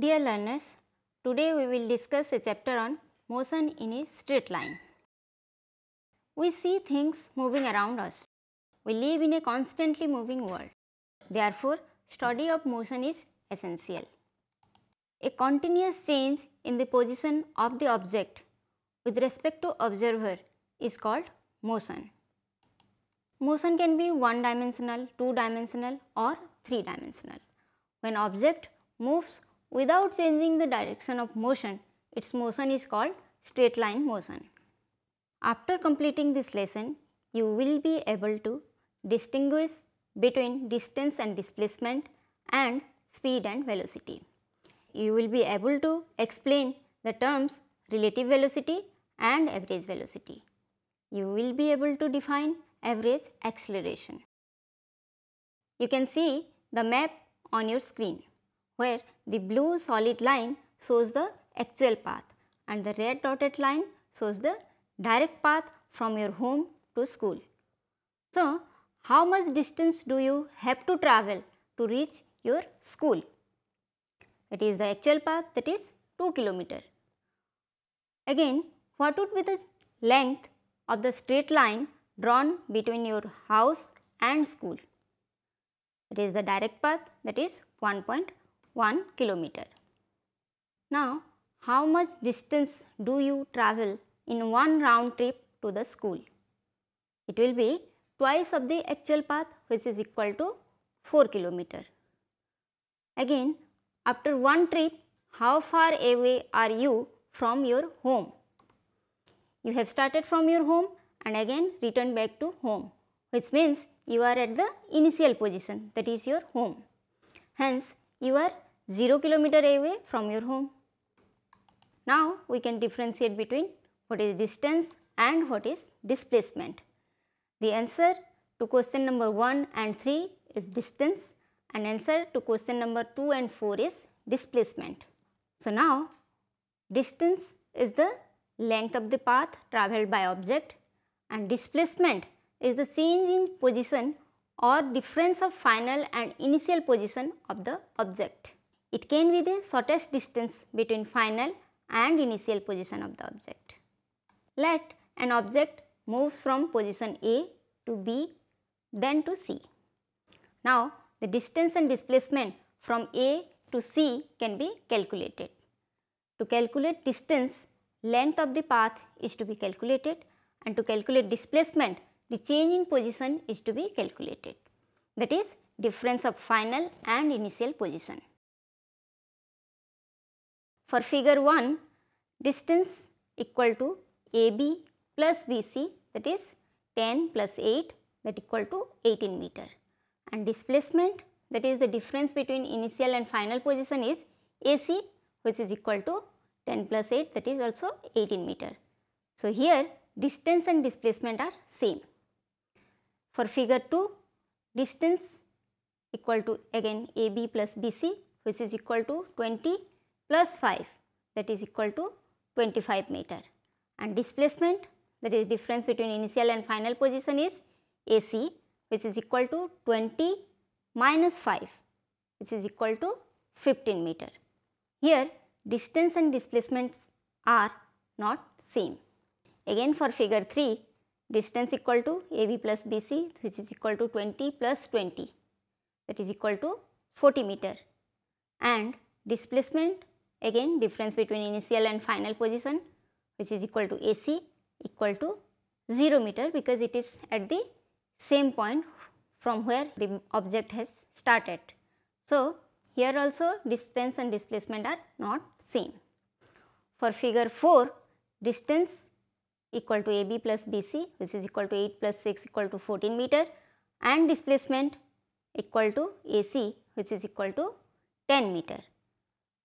Dear learners, today we will discuss a chapter on motion in a straight line. We see things moving around us. We live in a constantly moving world. Therefore, study of motion is essential. A continuous change in the position of the object with respect to observer is called motion. Motion can be one dimensional, two dimensional or three dimensional. When object moves without changing the direction of motion, its motion is called straight line motion. After completing this lesson, you will be able to distinguish between distance and displacement and speed and velocity. You will be able to explain the terms relative velocity and average velocity. You will be able to define average acceleration. You can see the map on your screen where the blue solid line shows the actual path and the red dotted line shows the direct path from your home to school. So, how much distance do you have to travel to reach your school? It is the actual path that is 2 kilometer. Again, what would be the length of the straight line drawn between your house and school? It is the direct path that is 1.5 1 kilometer. Now, how much distance do you travel in one round trip to the school? It will be twice of the actual path which is equal to 4 kilometer. Again, after one trip, how far away are you from your home? You have started from your home and again returned back to home which means you are at the initial position that is your home. Hence, you are 0 kilometer away from your home. Now we can differentiate between what is distance and what is displacement. The answer to question number 1 and 3 is distance and answer to question number 2 and 4 is displacement. So now distance is the length of the path travelled by object and displacement is the change in position or difference of final and initial position of the object. It can be the shortest distance between final and initial position of the object. Let an object moves from position A to B then to C. Now the distance and displacement from A to C can be calculated. To calculate distance, length of the path is to be calculated and to calculate displacement, the change in position is to be calculated that is difference of final and initial position. For figure 1 distance equal to AB plus BC that is 10 plus 8 that equal to 18 meter and displacement that is the difference between initial and final position is AC which is equal to 10 plus 8 that is also 18 meter. So, here distance and displacement are same. For figure 2, distance equal to again AB plus BC which is equal to 20 plus 5 that is equal to 25 meter and displacement that is difference between initial and final position is AC which is equal to 20 minus 5 which is equal to 15 meter. Here distance and displacements are not same. Again for figure 3 distance equal to AB plus BC which is equal to 20 plus 20 that is equal to 40 meter and displacement again difference between initial and final position which is equal to AC equal to 0 meter because it is at the same point from where the object has started. So, here also distance and displacement are not same. For figure 4, distance equal to AB plus BC which is equal to 8 plus 6 equal to 14 meter and displacement equal to AC which is equal to 10 meter.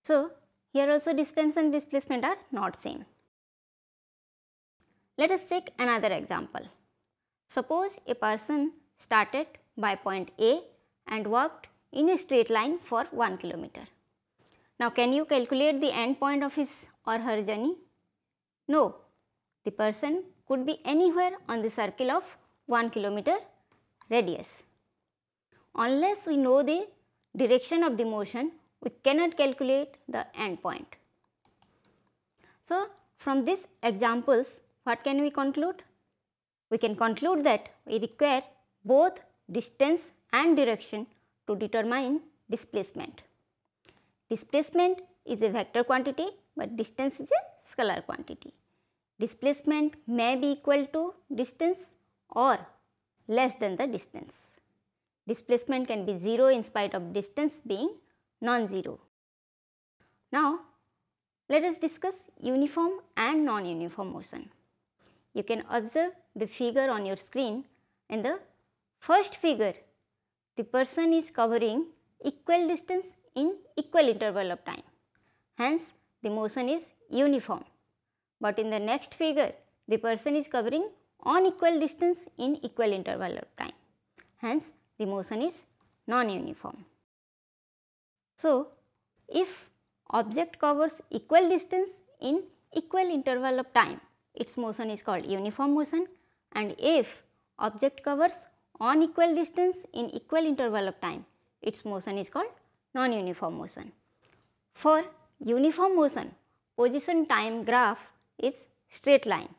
So, here also distance and displacement are not same. Let us take another example. Suppose a person started by point A and walked in a straight line for 1 kilometer. Now, can you calculate the end point of his or her journey? No, the person could be anywhere on the circle of 1 kilometer radius. Unless we know the direction of the motion, we cannot calculate the end point. So, from these examples, what can we conclude? We can conclude that we require both distance and direction to determine displacement. Displacement is a vector quantity, but distance is a scalar quantity. Displacement may be equal to distance or less than the distance. Displacement can be 0 in spite of distance being non-zero. Now, let us discuss uniform and non-uniform motion. You can observe the figure on your screen. In the first figure, the person is covering equal distance in equal interval of time. Hence, the motion is uniform. But in the next figure, the person is covering on equal distance in equal interval of time. Hence, the motion is non-uniform. So, if object covers equal distance in equal interval of time, its motion is called uniform motion and if object covers on equal distance in equal interval of time, its motion is called non-uniform motion. For uniform motion, position time graph is straight line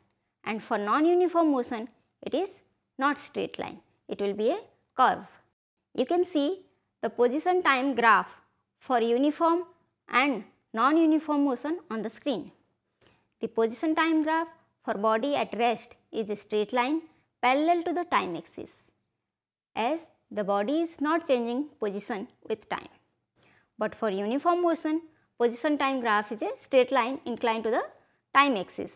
and for non-uniform motion it is not straight line, it will be a curve. You can see the position time graph for uniform and non-uniform motion on the screen. The position time graph for body at rest is a straight line parallel to the time axis as the body is not changing position with time. But for uniform motion, position time graph is a straight line inclined to the time axis.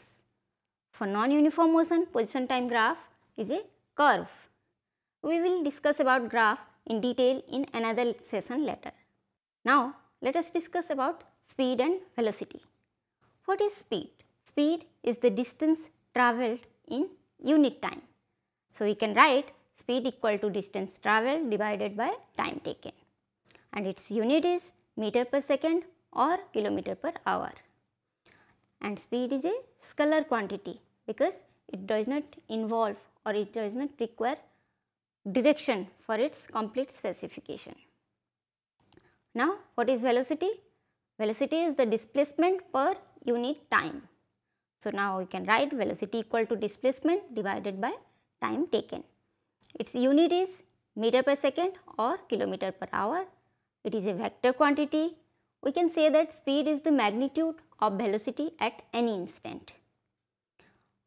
For non-uniform motion, position time graph is a curve. We will discuss about graph in detail in another session later. Now, let us discuss about speed and velocity. What is speed? Speed is the distance travelled in unit time. So, we can write speed equal to distance travelled divided by time taken and its unit is meter per second or kilometer per hour and speed is a scalar quantity because it does not involve or it does not require direction for its complete specification. Now what is velocity? Velocity is the displacement per unit time. So now we can write velocity equal to displacement divided by time taken. Its unit is meter per second or kilometer per hour. It is a vector quantity. We can say that speed is the magnitude of velocity at any instant.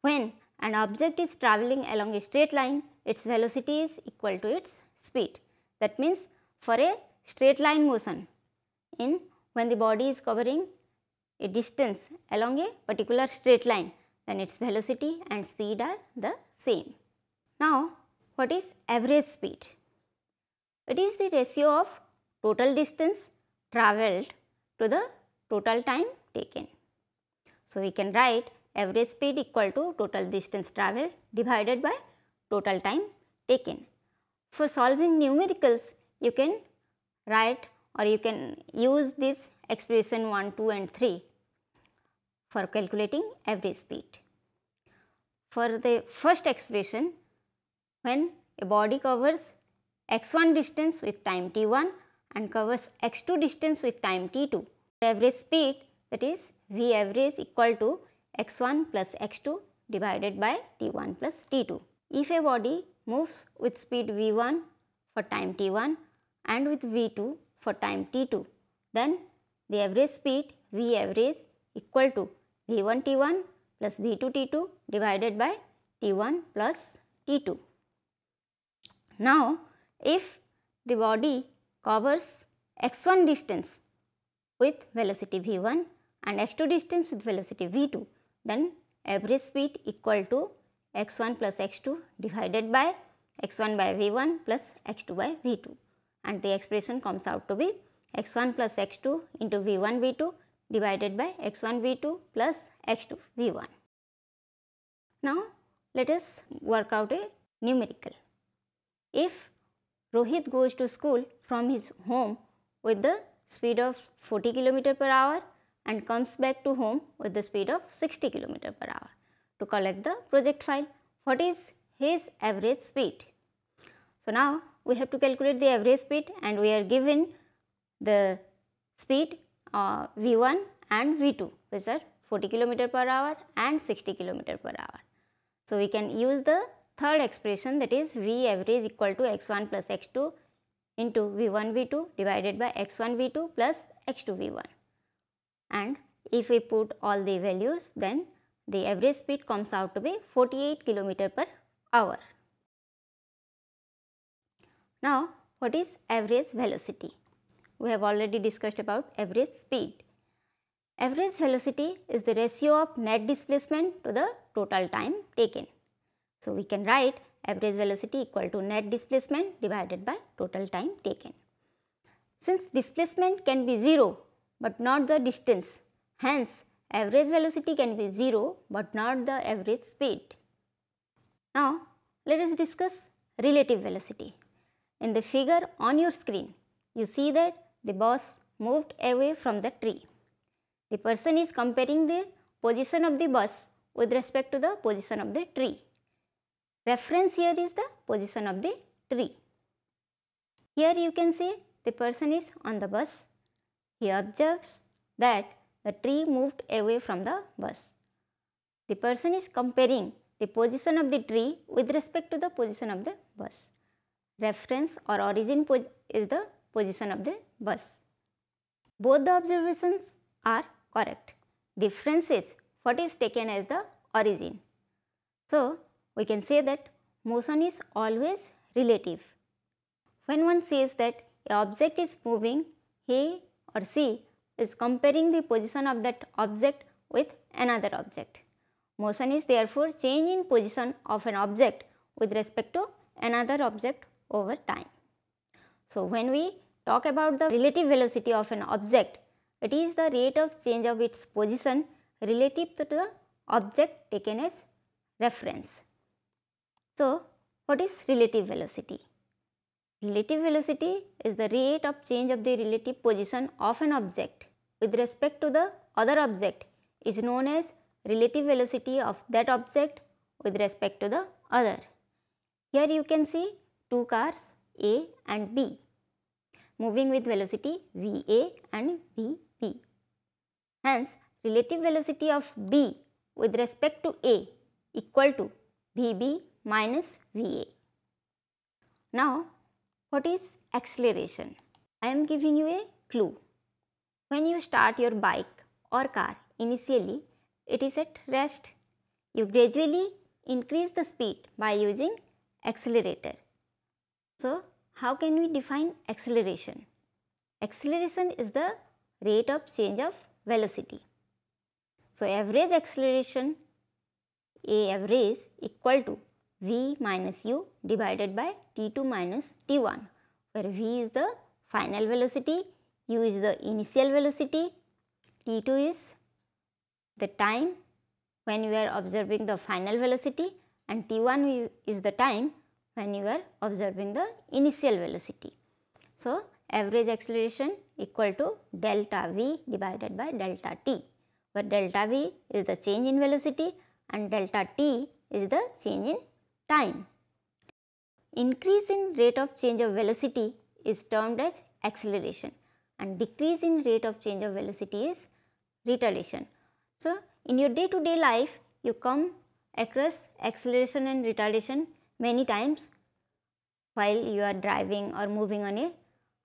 When an object is travelling along a straight line, its velocity is equal to its speed. That means for a straight line motion in when the body is covering a distance along a particular straight line, then its velocity and speed are the same. Now, what is average speed? It is the ratio of total distance travelled to the total time taken. So, we can write average speed equal to total distance travelled divided by total time taken. For solving numericals, you can write or you can use this expression 1, 2 and 3 for calculating average speed. For the first expression, when a body covers x1 distance with time t1 and covers x2 distance with time t2, average speed that is V average equal to x1 plus x2 divided by t1 plus t2. If a body moves with speed v1 for time t1 and with v2 for time t2, then the average speed v average equal to v1 t1 plus v2 t2 divided by t1 plus t2. Now, if the body covers x1 distance with velocity v1 and x2 distance with velocity v2 then average speed equal to x1 plus x2 divided by x1 by v1 plus x2 by v2 and the expression comes out to be x1 plus x2 into v1 v2 divided by x1 v2 plus x2 v1. Now let us work out a numerical. If Rohit goes to school from his home with the speed of 40 km per hour and comes back to home with the speed of 60 km per hour to collect the project file. What is his average speed? So now we have to calculate the average speed and we are given the speed uh, V1 and V2 which are 40 km per hour and 60 km per hour. So we can use the third expression that is V average equal to x1 plus x2 into V1 V2 divided by x1 V2 plus x2 V1 and if we put all the values then the average speed comes out to be 48 km per hour. Now what is average velocity? We have already discussed about average speed. Average velocity is the ratio of net displacement to the total time taken. So we can write average velocity equal to net displacement divided by total time taken. Since displacement can be 0 but not the distance. Hence, average velocity can be 0 but not the average speed. Now, let us discuss relative velocity. In the figure on your screen, you see that the boss moved away from the tree. The person is comparing the position of the bus with respect to the position of the tree. Reference here is the position of the tree. Here you can see the person is on the bus he observes that the tree moved away from the bus. The person is comparing the position of the tree with respect to the position of the bus. Reference or origin is the position of the bus. Both the observations are correct. Difference is what is taken as the origin. So, we can say that motion is always relative. When one says that a object is moving, he or C is comparing the position of that object with another object. Motion is therefore change in position of an object with respect to another object over time. So, when we talk about the relative velocity of an object, it is the rate of change of its position relative to the object taken as reference. So, what is relative velocity? Relative velocity is the rate of change of the relative position of an object with respect to the other object is known as relative velocity of that object with respect to the other. Here you can see two cars A and B moving with velocity Va and Vb. Hence, relative velocity of B with respect to A equal to Vb minus Va. Now, what is acceleration? I am giving you a clue. When you start your bike or car, initially it is at rest. You gradually increase the speed by using accelerator. So, how can we define acceleration? Acceleration is the rate of change of velocity. So, average acceleration A average equal to v minus u divided by t2 minus t1 where v is the final velocity, u is the initial velocity, t2 is the time when you are observing the final velocity and t1 is the time when you are observing the initial velocity. So, average acceleration equal to delta v divided by delta t where delta v is the change in velocity and delta t is the change in time. Increase in rate of change of velocity is termed as acceleration and decrease in rate of change of velocity is retardation. So, in your day to day life you come across acceleration and retardation many times while you are driving or moving on a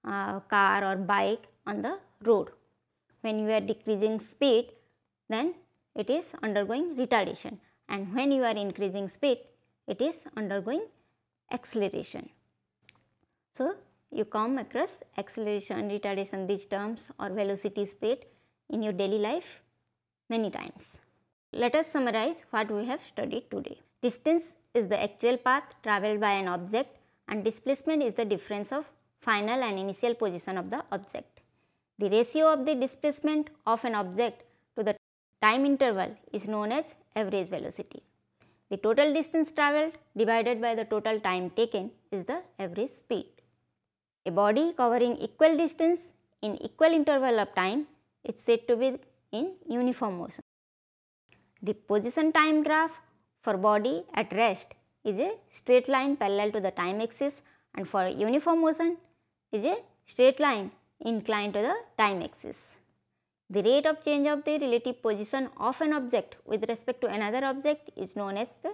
uh, car or bike on the road. When you are decreasing speed then it is undergoing retardation and when you are increasing speed it is undergoing acceleration. So, you come across acceleration, retardation, these terms or velocity speed in your daily life many times. Let us summarize what we have studied today. Distance is the actual path travelled by an object and displacement is the difference of final and initial position of the object. The ratio of the displacement of an object to the time interval is known as average velocity. The total distance travelled divided by the total time taken is the average speed. A body covering equal distance in equal interval of time is said to be in uniform motion. The position time graph for body at rest is a straight line parallel to the time axis and for uniform motion is a straight line inclined to the time axis. The rate of change of the relative position of an object with respect to another object is known as the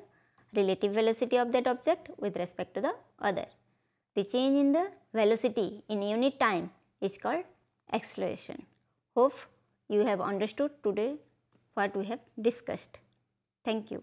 relative velocity of that object with respect to the other. The change in the velocity in unit time is called acceleration. Hope you have understood today what we have discussed. Thank you.